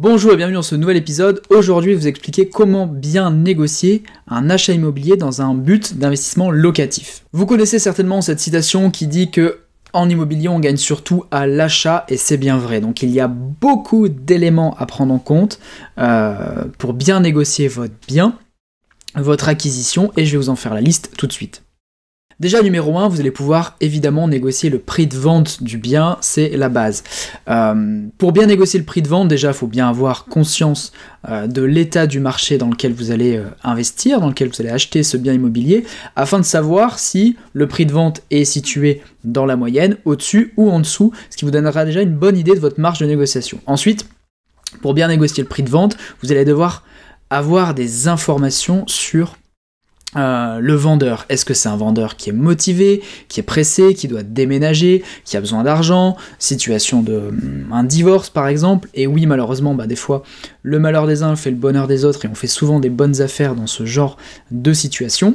Bonjour et bienvenue dans ce nouvel épisode. Aujourd'hui, je vais vous expliquer comment bien négocier un achat immobilier dans un but d'investissement locatif. Vous connaissez certainement cette citation qui dit que en immobilier, on gagne surtout à l'achat et c'est bien vrai. Donc il y a beaucoup d'éléments à prendre en compte euh, pour bien négocier votre bien, votre acquisition et je vais vous en faire la liste tout de suite. Déjà, numéro 1, vous allez pouvoir évidemment négocier le prix de vente du bien, c'est la base. Euh, pour bien négocier le prix de vente, déjà, il faut bien avoir conscience euh, de l'état du marché dans lequel vous allez euh, investir, dans lequel vous allez acheter ce bien immobilier, afin de savoir si le prix de vente est situé dans la moyenne, au-dessus ou en dessous, ce qui vous donnera déjà une bonne idée de votre marge de négociation. Ensuite, pour bien négocier le prix de vente, vous allez devoir avoir des informations sur euh, le vendeur, est-ce que c'est un vendeur qui est motivé, qui est pressé, qui doit déménager, qui a besoin d'argent, situation de hum, un divorce par exemple Et oui, malheureusement, bah, des fois, le malheur des uns fait le bonheur des autres et on fait souvent des bonnes affaires dans ce genre de situation.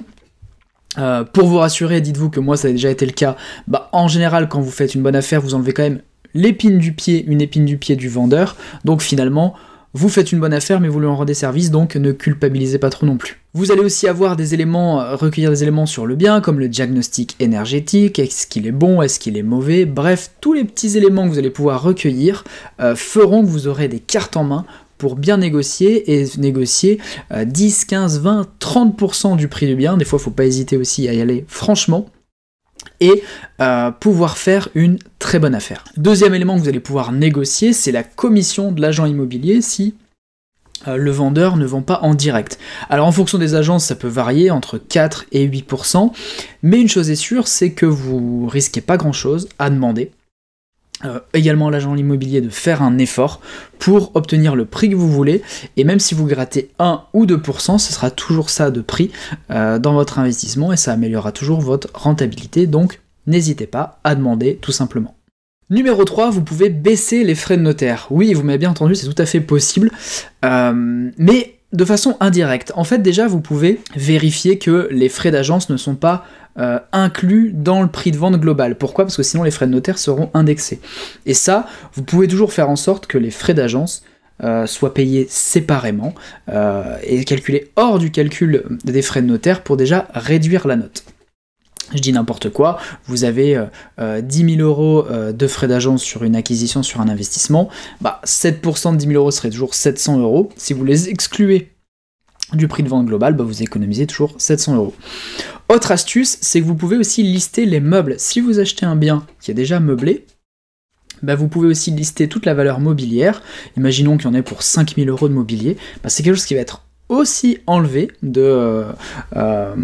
Euh, pour vous rassurer, dites-vous que moi ça a déjà été le cas. Bah, en général, quand vous faites une bonne affaire, vous enlevez quand même l'épine du pied, une épine du pied du vendeur. Donc finalement, vous faites une bonne affaire mais vous lui en rendez service, donc ne culpabilisez pas trop non plus. Vous allez aussi avoir des éléments, euh, recueillir des éléments sur le bien, comme le diagnostic énergétique, est-ce qu'il est bon, est-ce qu'il est mauvais, bref, tous les petits éléments que vous allez pouvoir recueillir euh, feront que vous aurez des cartes en main pour bien négocier et négocier 10, 15, 20, 30% du prix du bien. Des fois, il ne faut pas hésiter aussi à y aller franchement et euh, pouvoir faire une très bonne affaire. Deuxième élément que vous allez pouvoir négocier, c'est la commission de l'agent immobilier si euh, le vendeur ne vend pas en direct. Alors en fonction des agences, ça peut varier entre 4 et 8%, mais une chose est sûre, c'est que vous risquez pas grand-chose à demander euh, également l'agent immobilier de faire un effort pour obtenir le prix que vous voulez et même si vous grattez 1 ou 2% ce sera toujours ça de prix euh, dans votre investissement et ça améliorera toujours votre rentabilité donc n'hésitez pas à demander tout simplement. Numéro 3, vous pouvez baisser les frais de notaire. Oui, vous m'avez bien entendu, c'est tout à fait possible. Euh, mais de façon indirecte. En fait, déjà, vous pouvez vérifier que les frais d'agence ne sont pas euh, inclus dans le prix de vente global. Pourquoi Parce que sinon, les frais de notaire seront indexés. Et ça, vous pouvez toujours faire en sorte que les frais d'agence euh, soient payés séparément euh, et calculés hors du calcul des frais de notaire pour déjà réduire la note je dis n'importe quoi, vous avez 10 euh, 000 euh, euros euh, de frais d'agence sur une acquisition, sur un investissement, bah, 7% de 10 000 euros serait toujours 700 euros. Si vous les excluez du prix de vente global, bah, vous économisez toujours 700 euros. Autre astuce, c'est que vous pouvez aussi lister les meubles. Si vous achetez un bien qui est déjà meublé, bah, vous pouvez aussi lister toute la valeur mobilière. Imaginons qu'il y en ait pour 5 000 euros de mobilier. Bah, c'est quelque chose qui va être aussi enlever de, euh, euh,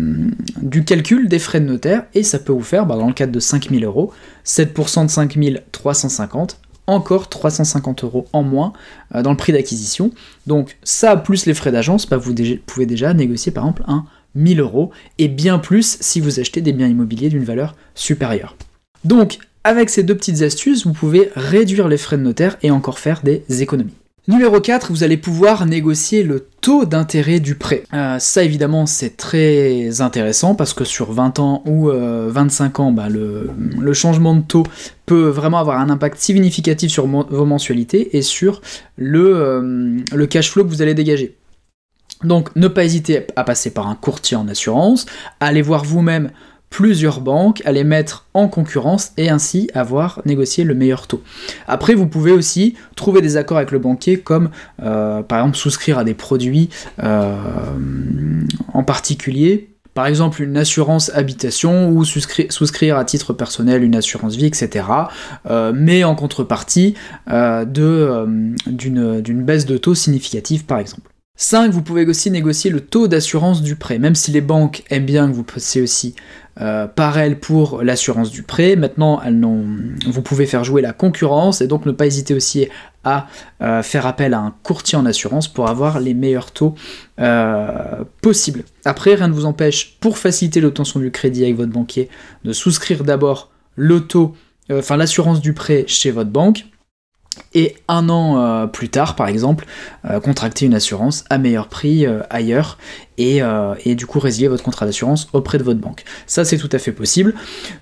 du calcul des frais de notaire et ça peut vous faire, bah, dans le cadre de 5000 euros, 7% de 5350 encore 350 euros en moins euh, dans le prix d'acquisition. Donc ça, plus les frais d'agence, bah, vous pouvez déjà négocier par exemple un 1000 euros et bien plus si vous achetez des biens immobiliers d'une valeur supérieure. Donc avec ces deux petites astuces, vous pouvez réduire les frais de notaire et encore faire des économies. Numéro 4, vous allez pouvoir négocier le taux d'intérêt du prêt. Euh, ça évidemment c'est très intéressant parce que sur 20 ans ou 25 euh, ans, bah, le, changement de taux peut vraiment avoir un impact significatif sur vos mensualités et sur le, euh, le cash flow que vous allez dégager. Donc ne pas hésiter à passer par un courtier en assurance, allez voir vous-même plusieurs banques, à les mettre en concurrence et ainsi avoir négocié le meilleur taux. Après, vous pouvez aussi trouver des accords avec le banquier comme euh, par exemple souscrire à des produits euh, en particulier. Par exemple, une assurance habitation ou souscrire à titre personnel une assurance vie, etc. Euh, mais en contrepartie d'une baisse de taux significative, par exemple. 5. Vous pouvez aussi négocier le taux d'assurance du prêt. Même si les banques aiment bien que vous passiez aussi euh, par elles pour l'assurance du prêt, maintenant vous pouvez faire jouer la concurrence et donc ne pas hésiter aussi à euh, faire appel à un courtier en assurance pour avoir les meilleurs taux euh, possibles. Après, rien ne vous empêche, pour faciliter l'obtention du crédit avec votre banquier, de souscrire d'abord enfin l'assurance du prêt chez votre banque et un an euh, plus tard, par exemple, euh, contracter une assurance à meilleur prix euh, ailleurs et, et, du coup résilier votre contrat d'assurance auprès de votre banque. Ça, c'est tout à fait possible.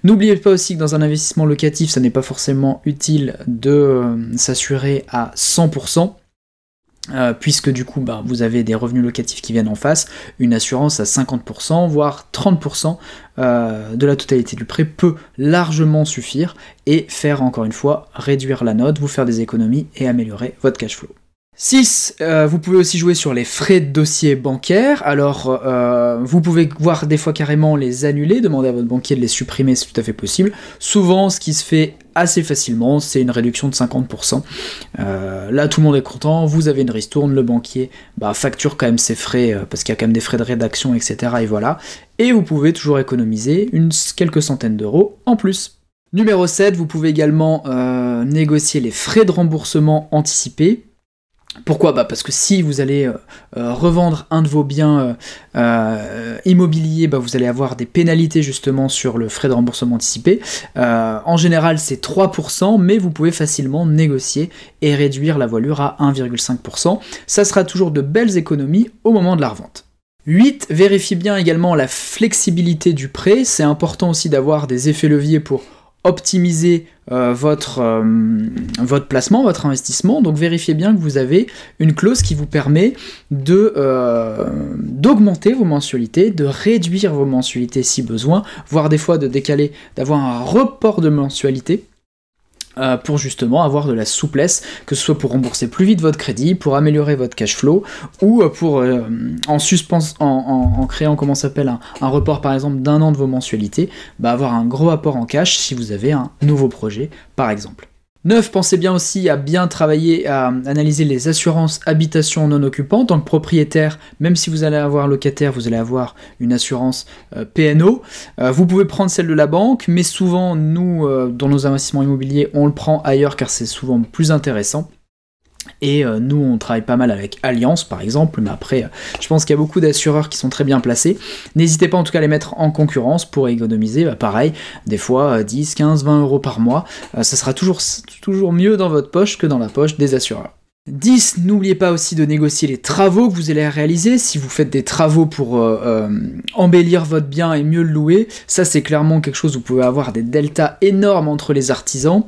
N'oubliez pas aussi que dans un investissement locatif, ça n'est pas forcément utile de s'assurer à 100%. Euh, puisque du coup bah, vous avez des revenus locatifs qui viennent en face, une assurance à 50%, voire 30% euh, de la totalité du prêt peut largement suffire et faire encore une fois réduire la note, vous faire des économies et améliorer votre cash flow. 6. Euh, vous pouvez aussi jouer sur les frais de dossier bancaire. Alors, euh, vous pouvez voir des fois carrément les annuler, demander à votre banquier de les supprimer, c'est tout à fait possible. Souvent, ce qui se fait assez facilement, c'est une réduction de 50%. Euh, là, tout le monde est content, vous avez une ristourne, le banquier bah, facture quand même ses frais, parce qu'il y a quand même des frais de rédaction, etc. Et voilà. Et vous pouvez toujours économiser une, quelques centaines d'euros en plus. Numéro 7, vous pouvez également négocier les frais de remboursement anticipés. Pourquoi bah, Parce que si vous allez euh, euh, revendre un de vos biens euh, immobiliers, bah, vous allez avoir des pénalités justement sur le frais de remboursement anticipé. en général, c'est 3%, mais vous pouvez facilement négocier et réduire la voilure à 1,5%. Ça sera toujours de belles économies au moment de la revente. 8. vérifie bien également la flexibilité du prêt. C'est important aussi d'avoir des effets leviers pour optimiser euh, votre, euh, votre placement, votre investissement. Donc vérifiez bien que vous avez une clause qui vous permet euh, d'augmenter vos mensualités, de réduire vos mensualités si besoin, voire des fois de décaler, d'avoir un report de mensualité euh, pour justement avoir de la souplesse, que ce soit pour rembourser plus vite votre crédit, pour améliorer votre cash flow, ou euh, pour euh, en, suspens, en, créant comment s'appelle un, report par exemple d'un an de vos mensualités, bah, avoir un gros apport en cash si vous avez un nouveau projet par exemple. 9. Pensez bien aussi à bien travailler, à analyser les assurances habitation non occupant. En tant que propriétaire, même si vous allez avoir locataire, vous allez avoir une assurance euh, PNO. Euh, vous pouvez prendre celle de la banque, mais souvent, nous, euh, dans nos investissements immobiliers, on le prend ailleurs car c'est souvent plus intéressant. Et euh, nous, on travaille pas mal avec Alliance, par exemple, mais après, euh, je pense qu'il y a beaucoup d'assureurs qui sont très bien placés. N'hésitez pas en tout cas à les mettre en concurrence pour économiser, bah, pareil, des fois 10, 15, 20 euros par mois. Euh, ça sera toujours, toujours mieux dans votre poche que dans la poche des assureurs. 10. N'oubliez pas aussi de négocier les travaux que vous allez réaliser. Si vous faites des travaux pour embellir votre bien et mieux le louer, ça c'est clairement quelque chose où vous pouvez avoir des deltas énormes entre les artisans.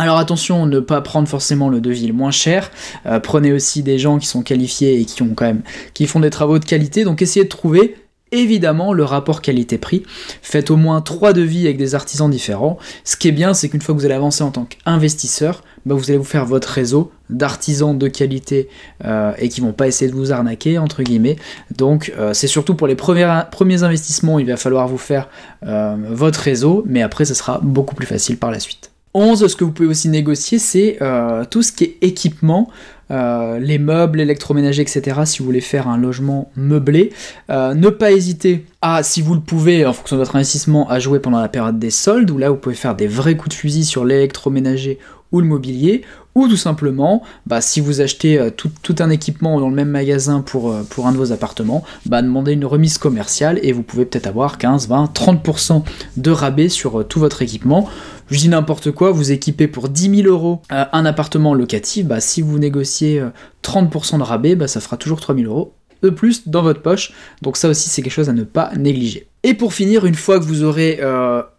Alors attention, ne pas prendre forcément le devis le moins cher. Euh, prenez aussi des gens qui sont qualifiés et qui ont quand même qui font des travaux de qualité. Donc essayez de trouver évidemment le rapport qualité-prix. Faites au moins trois devis avec des artisans différents. Ce qui est bien, c'est qu'une fois que vous allez avancer en tant qu'investisseur, bah, vous allez vous faire votre réseau d'artisans de qualité euh, et qui vont pas essayer de vous arnaquer entre guillemets. Donc euh, c'est surtout pour les premiers, investissements, il va falloir vous faire votre réseau, mais après ce sera beaucoup plus facile par la suite. 11, ce que vous pouvez aussi négocier, c'est euh, tout ce qui est équipement, euh, les meubles, l'électroménager, etc. Si vous voulez faire un logement meublé, euh, ne pas hésiter à, si vous le pouvez, en fonction de votre investissement, à jouer pendant la période des soldes, où là vous pouvez faire des vrais coups de fusil sur l'électroménager ou le mobilier, ou tout simplement, bah, si vous achetez euh, tout, un équipement dans le même magasin pour, euh, pour un de vos appartements, bah, demandez une remise commerciale et vous pouvez peut-être avoir 15, 20, 30% de rabais sur euh, tout votre équipement. Je dis n'importe quoi, vous équipez pour 10 000 euros un appartement locatif, bah, si vous négociez 30% de rabais, bah, ça fera toujours 3 000 euros de plus dans votre poche. Donc ça aussi c'est quelque chose à ne pas négliger. Et pour finir, une fois que vous aurez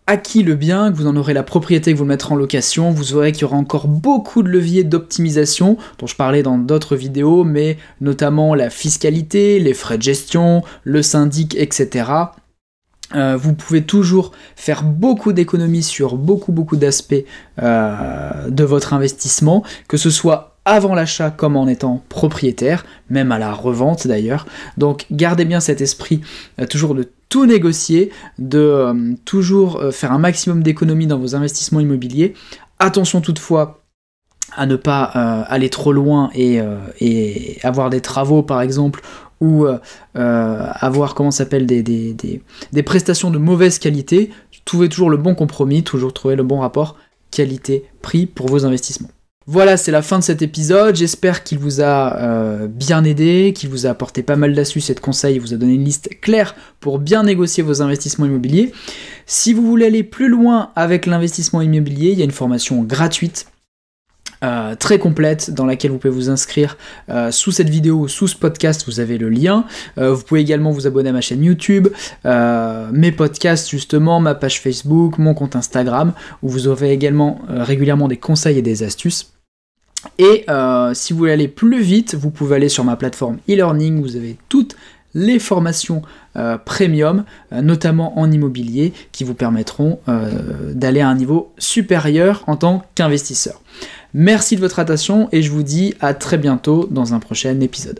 acquis le bien, que vous en aurez la propriété, que vous le mettrez en location, vous aurez qu'il y aura encore beaucoup de leviers d'optimisation dont je parlais dans d'autres vidéos, mais notamment la fiscalité, les frais de gestion, le syndic, etc. Euh, vous pouvez toujours faire beaucoup d'économies sur beaucoup beaucoup d'aspects euh, de votre investissement, que ce soit avant l'achat comme en étant propriétaire, même à la revente d'ailleurs. Donc gardez bien cet esprit euh, toujours de tout négocier, de euh, toujours euh, faire un maximum d'économies dans vos investissements immobiliers. Attention toutefois à ne pas euh, aller trop loin et, avoir des travaux par exemple ou avoir comment s'appelle des, des prestations de mauvaise qualité. Trouvez toujours le bon compromis, toujours trouver le bon rapport qualité-prix pour vos investissements. Voilà, c'est la fin de cet épisode. J'espère qu'il vous a euh, bien aidé, qu'il vous a apporté pas mal d'astuces et de conseils, vous a donné une liste claire pour bien négocier vos investissements immobiliers. Si vous voulez aller plus loin avec l'investissement immobilier, il y a une formation gratuite euh, très complète dans laquelle vous pouvez vous inscrire euh, sous cette vidéo, sous ce podcast, vous avez le lien. vous pouvez également vous abonner à ma chaîne YouTube, mes podcasts justement, ma page Facebook, mon compte Instagram, où vous aurez également régulièrement des conseils et des astuces. Et euh, si vous voulez aller plus vite, vous pouvez aller sur ma plateforme e-learning, vous avez toutes les formations euh, premium, euh, notamment en immobilier, qui vous permettront d'aller à un niveau supérieur en tant qu'investisseur. Merci de votre attention et je vous dis à très bientôt dans un prochain épisode.